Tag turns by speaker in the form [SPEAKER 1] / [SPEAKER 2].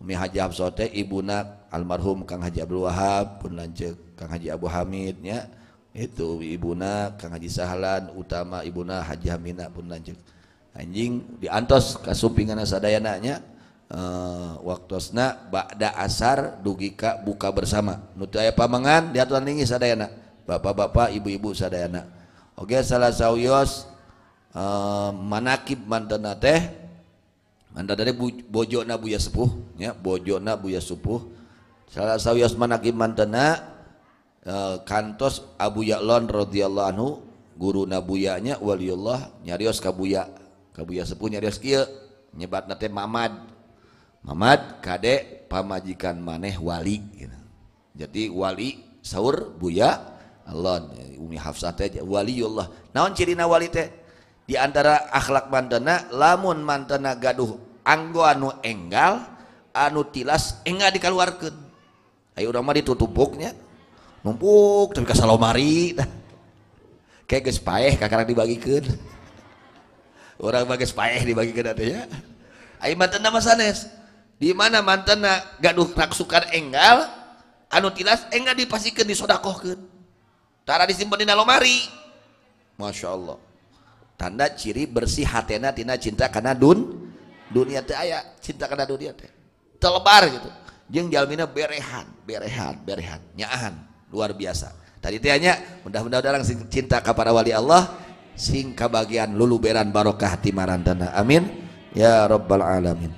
[SPEAKER 1] Umi Haji Hafsah teh ibuna almarhum Kang Haji Abdul Wahab pun lanjut Kang Haji Abu Hamid nya itu nak Kang Haji Sahlan utama ibu nak Haji Hamina pun lanjut anjing diantos kasupingan sadayana nya e, waktosna bakda asar dugika buka bersama nutu aya pamangan diaturan ningi sadayana bapak-bapak ibu-ibu sadayana oke salah sawios e, manakib mantena teh anda dari bojona buya sepuh, ya bojona buya sepuh. Salah satu manaki mantena e, kantos Abu Ya'lon radhiyallahu anhu guru nabuyanya waliullah nyarios kabuya kabuya sepuh nyarios kia nyebat nate mamad mamad kade pamajikan maneh wali gitu. jadi wali sahur buya Allah umi hafsah teh waliullah naon cirina wali teh di antara akhlak mantena lamun mantena gaduh anggo anu enggal anu tilas enggak dikeluarkan ayo orang mah ditutupuknya numpuk tapi kasal lomari kayak geus paeh kakarang dibagikan orang bagus paeh dibagikan datanya. ayo mantana mas Anes di mana mantena gaduh raksukan enggal anu tilas enggak dipastikan disodakohkan tara disimpan di lomari Masya Allah tanda ciri bersih hatena tina cinta karena dun dunia teh cinta karena dunia teh telebar gitu jeng jalmina berehan berehan berehan nyahan luar biasa tadi tanya mudah-mudahan orang cinta kepada wali Allah sing kabagian luluberan barokah timarantana amin ya rabbal alamin